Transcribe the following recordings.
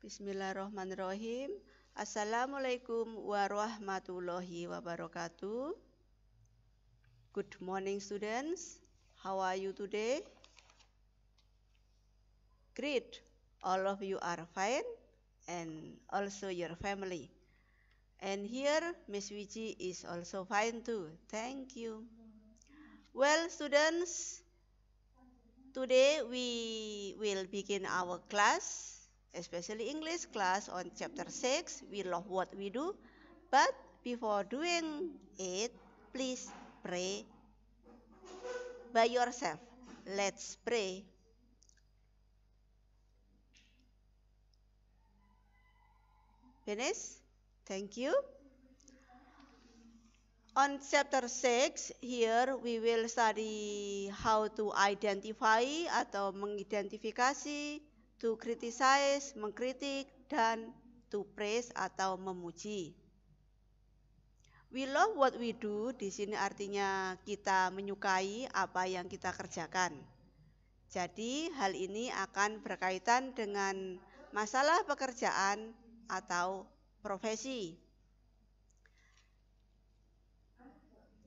Bismillahirrahmanirrahim. Assalamualaikum warahmatullahi wabarakatuh. Good morning students. How are you today? Great. All of you are fine and also your family. And here Miss Wiji is also fine too. Thank you. Well students, today we will begin our class especially English class on chapter 6, we love what we do, but before doing it, please pray by yourself. Let's pray. Finish? Thank you. On chapter 6, here we will study how to identify atau mengidentifikasi to criticize, mengkritik, dan to praise atau memuji. We love what we do di sini artinya kita menyukai apa yang kita kerjakan. Jadi hal ini akan berkaitan dengan masalah pekerjaan atau profesi.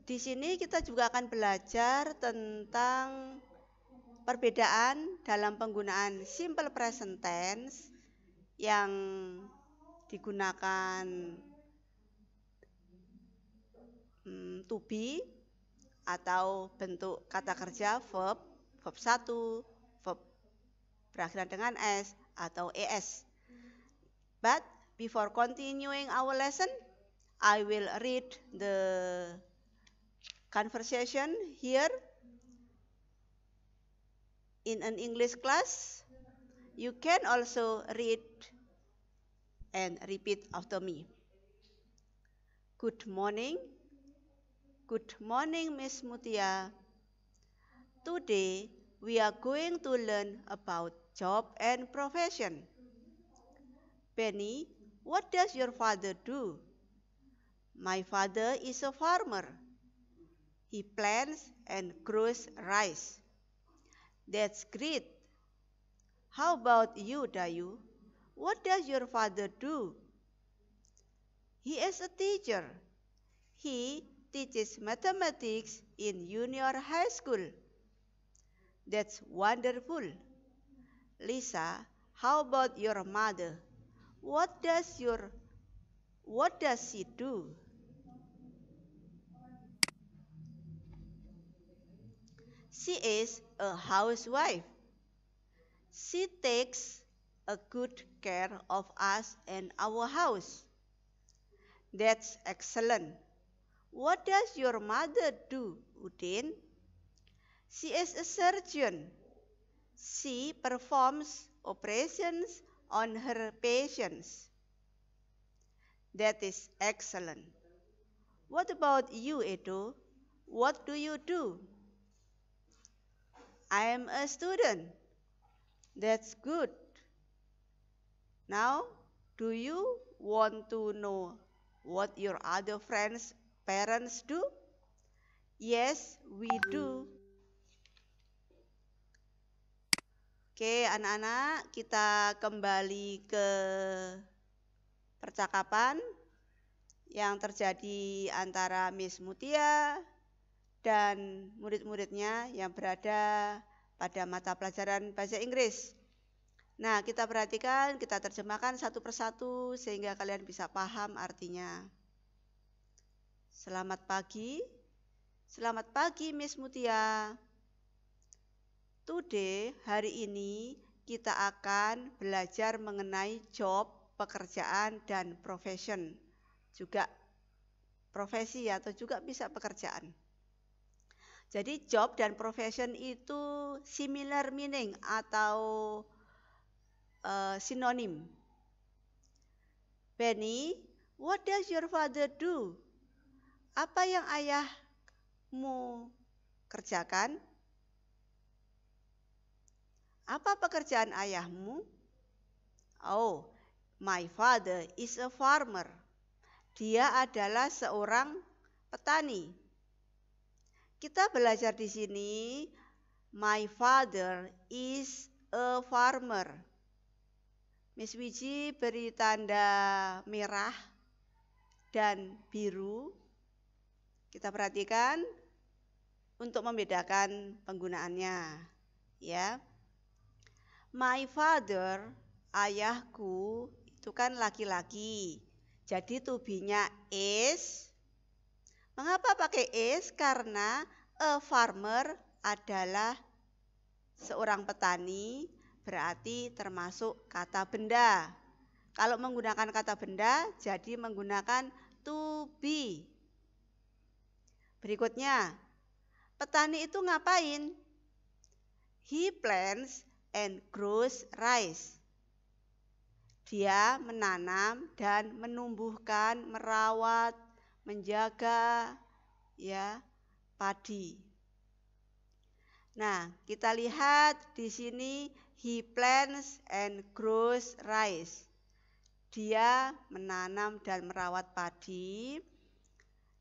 Di sini kita juga akan belajar tentang perbedaan dalam penggunaan simple present tense yang digunakan hmm, to be atau bentuk kata kerja verb, verb 1, verb berakhir dengan s atau es. But before continuing our lesson, I will read the conversation here in an English class, you can also read and repeat after me. Good morning. Good morning, Miss Mutia. Today, we are going to learn about job and profession. Penny, what does your father do? My father is a farmer. He plants and grows rice. That's great. How about you, Dayu? What does your father do? He is a teacher. He teaches mathematics in junior high school. That's wonderful. Lisa, how about your mother? What does your what does she do? She is a housewife. She takes a good care of us and our house. That's excellent. What does your mother do, Udin? She is a surgeon. She performs operations on her patients. That is excellent. What about you, Edo? What do you do? I am a student. That's good. Now, do you want to know what your other friends' parents do? Yes, we do. Oke, anak-anak, kita kembali ke percakapan yang terjadi antara Miss Mutia dan murid-muridnya yang berada pada mata pelajaran bahasa Inggris. Nah, kita perhatikan, kita terjemahkan satu persatu sehingga kalian bisa paham artinya. Selamat pagi. Selamat pagi Miss Mutia. Today, hari ini kita akan belajar mengenai job, pekerjaan dan profession. Juga profesi atau juga bisa pekerjaan. Jadi job dan profession itu similar meaning atau uh, sinonim. Benny, what does your father do? Apa yang ayahmu kerjakan? Apa pekerjaan ayahmu? Oh, my father is a farmer. Dia adalah seorang petani. Kita belajar di sini, my father is a farmer. Miss Wiji beri tanda merah dan biru. Kita perhatikan untuk membedakan penggunaannya, ya. My father, ayahku itu kan laki-laki. Jadi tubinya is Mengapa pakai is? Karena a farmer adalah seorang petani, berarti termasuk kata benda. Kalau menggunakan kata benda, jadi menggunakan to be. Berikutnya, petani itu ngapain? He plants and grows rice. Dia menanam dan menumbuhkan, merawat, menjaga ya padi. Nah, kita lihat di sini he plants and grows rice. Dia menanam dan merawat padi.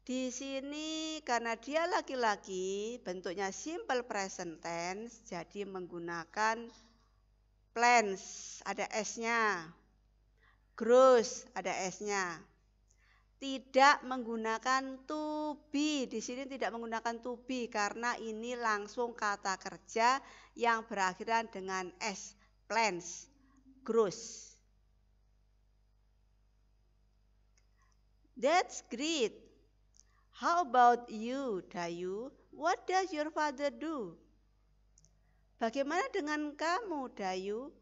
Di sini karena dia laki-laki, bentuknya simple present tense, jadi menggunakan plants, ada S-nya. Grows, ada S-nya tidak menggunakan to be. Di sini tidak menggunakan to be karena ini langsung kata kerja yang berakhiran dengan s, plans, grows. That's great. How about you, Dayu? What does your father do? Bagaimana dengan kamu, Dayu?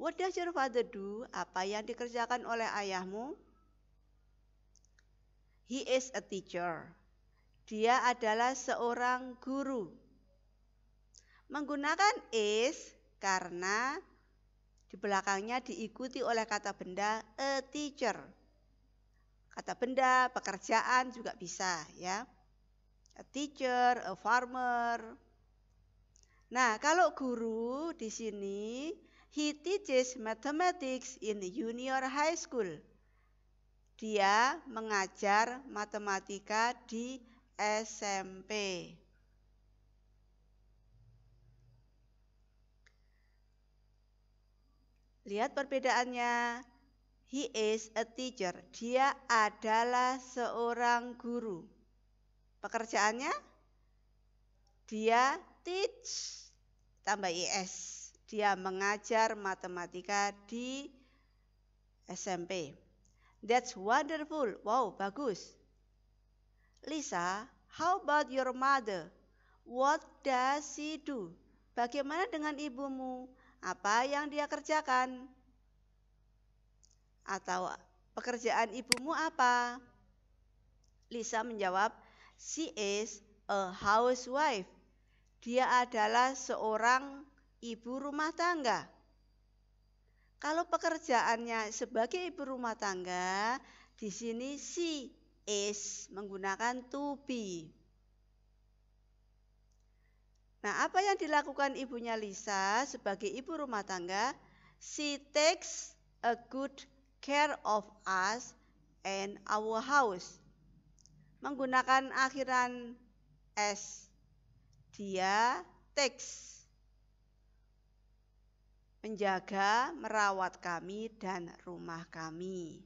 What does your father do? Apa yang dikerjakan oleh ayahmu? He is a teacher. Dia adalah seorang guru. Menggunakan is karena di belakangnya diikuti oleh kata benda a teacher. Kata benda, pekerjaan juga bisa ya. A teacher, a farmer. Nah, kalau guru di sini he teaches mathematics in junior high school. Dia mengajar matematika di SMP. Lihat perbedaannya. He is a teacher. Dia adalah seorang guru. Pekerjaannya? Dia teach tambah IS. Dia mengajar matematika di SMP. That's wonderful. Wow, bagus. Lisa, how about your mother? What does she do? Bagaimana dengan ibumu? Apa yang dia kerjakan? Atau pekerjaan ibumu apa? Lisa menjawab, she is a housewife. Dia adalah seorang ibu rumah tangga. Kalau pekerjaannya sebagai ibu rumah tangga, di sini si is menggunakan to be. Nah, apa yang dilakukan ibunya Lisa sebagai ibu rumah tangga? She takes a good care of us and our house. Menggunakan akhiran s. Dia takes menjaga, merawat kami dan rumah kami.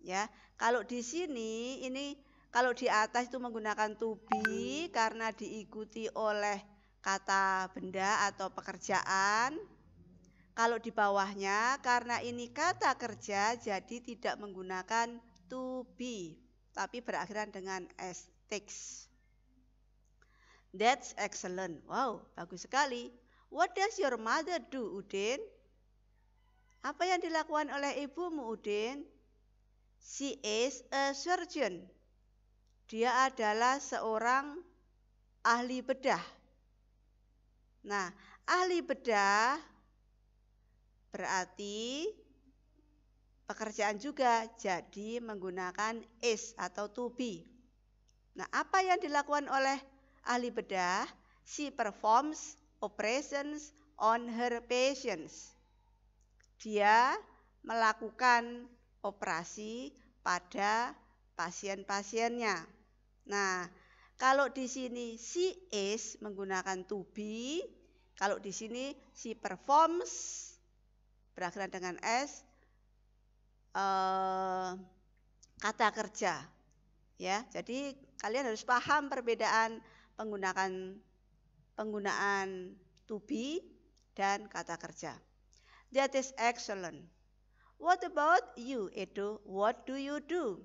Ya, kalau di sini ini kalau di atas itu menggunakan to be karena diikuti oleh kata benda atau pekerjaan. Kalau di bawahnya karena ini kata kerja jadi tidak menggunakan to be tapi berakhiran dengan s takes. That's excellent. Wow, bagus sekali. What does your mother do, Udin? Apa yang dilakukan oleh ibumu, Udin? She is a surgeon. Dia adalah seorang ahli bedah. Nah, ahli bedah berarti pekerjaan juga jadi menggunakan is atau to be. Nah, apa yang dilakukan oleh ahli bedah? She performs operations on her patients. Dia melakukan operasi pada pasien-pasiennya. Nah, kalau di sini she is menggunakan to be, kalau di sini she performs berakhir dengan s uh, eh, kata kerja. Ya, jadi kalian harus paham perbedaan penggunaan penggunaan to be dan kata kerja. That is excellent. What about you, Edo? What do you do?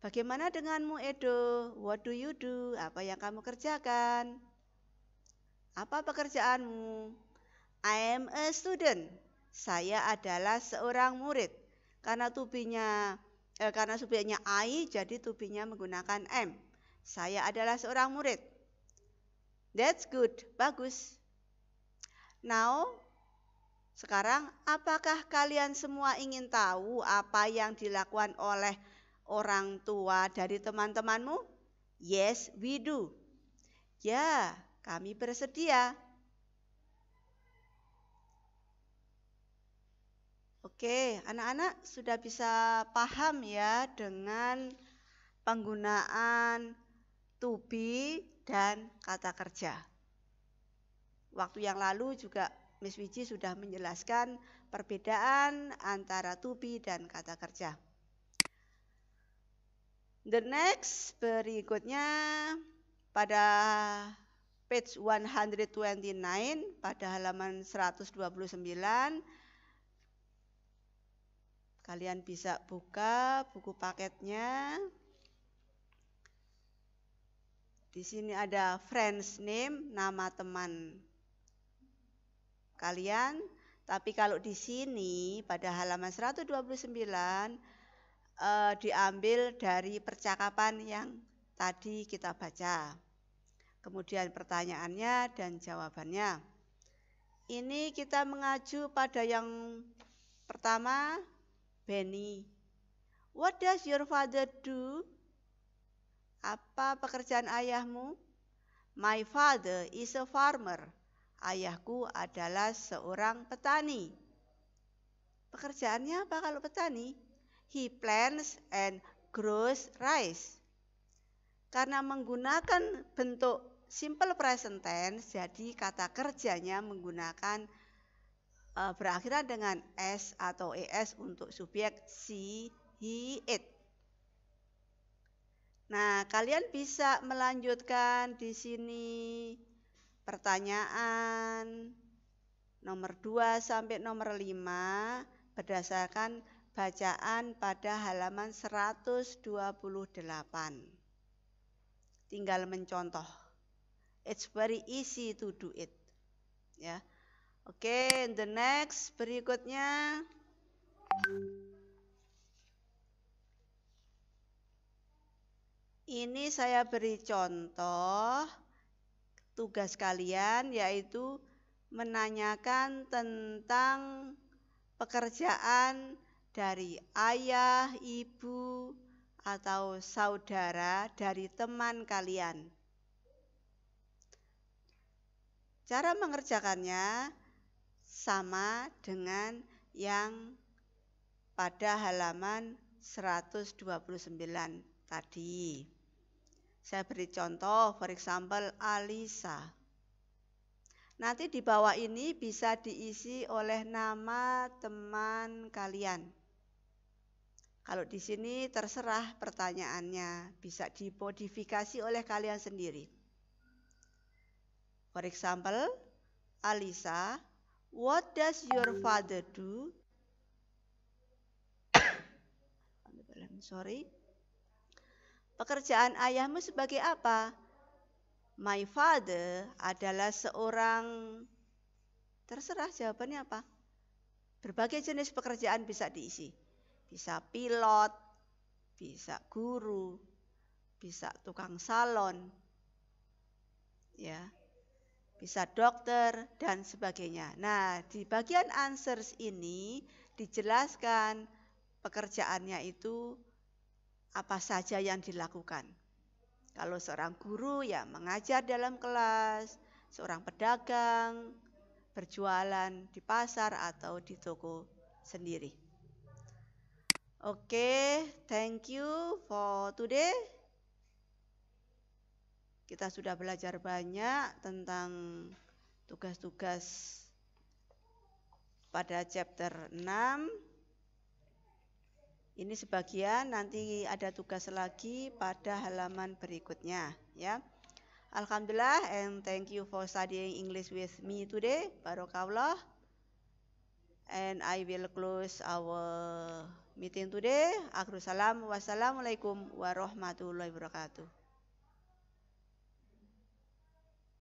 Bagaimana denganmu, Edo? What do you do? Apa yang kamu kerjakan? Apa pekerjaanmu? I am a student. Saya adalah seorang murid. Karena tubinya eh, karena subjeknya I, jadi tubinya menggunakan m saya adalah seorang murid. That's good, bagus. Now, sekarang apakah kalian semua ingin tahu apa yang dilakukan oleh orang tua dari teman-temanmu? Yes, we do. Ya, kami bersedia. Oke, anak-anak sudah bisa paham ya dengan penggunaan to be, dan kata kerja. Waktu yang lalu juga Miss Wiji sudah menjelaskan perbedaan antara to be dan kata kerja. The next berikutnya pada page 129 pada halaman 129 kalian bisa buka buku paketnya di sini ada friends name, nama teman kalian. Tapi kalau di sini pada halaman 129 eh, diambil dari percakapan yang tadi kita baca. Kemudian pertanyaannya dan jawabannya. Ini kita mengacu pada yang pertama, Benny. What does your father do? Apa pekerjaan ayahmu? My father is a farmer. Ayahku adalah seorang petani. Pekerjaannya apa kalau petani? He plants and grows rice. Karena menggunakan bentuk simple present tense, jadi kata kerjanya menggunakan eh, berakhiran dengan s atau es untuk subjek si, he, it. Nah, kalian bisa melanjutkan di sini pertanyaan nomor 2 sampai nomor 5 berdasarkan bacaan pada halaman 128. Tinggal mencontoh. It's very easy to do it. Ya. Oke, okay, the next berikutnya. Ini saya beri contoh tugas kalian yaitu menanyakan tentang pekerjaan dari ayah, ibu, atau saudara dari teman kalian. Cara mengerjakannya sama dengan yang pada halaman 129 tadi. Saya beri contoh, for example, Alisa. Nanti di bawah ini bisa diisi oleh nama teman kalian. Kalau di sini terserah pertanyaannya, bisa dimodifikasi oleh kalian sendiri. For example, Alisa, what does your father do? Sorry pekerjaan ayahmu sebagai apa? My father adalah seorang terserah jawabannya apa? Berbagai jenis pekerjaan bisa diisi. Bisa pilot, bisa guru, bisa tukang salon, ya, bisa dokter dan sebagainya. Nah, di bagian answers ini dijelaskan pekerjaannya itu apa saja yang dilakukan. Kalau seorang guru ya mengajar dalam kelas, seorang pedagang berjualan di pasar atau di toko sendiri. Oke, okay, thank you for today. Kita sudah belajar banyak tentang tugas-tugas pada chapter 6 ini sebagian nanti ada tugas lagi pada halaman berikutnya ya. Alhamdulillah and thank you for studying English with me today. Barokallah. And I will close our meeting today. Akhir salam. Wassalamualaikum warahmatullahi wabarakatuh.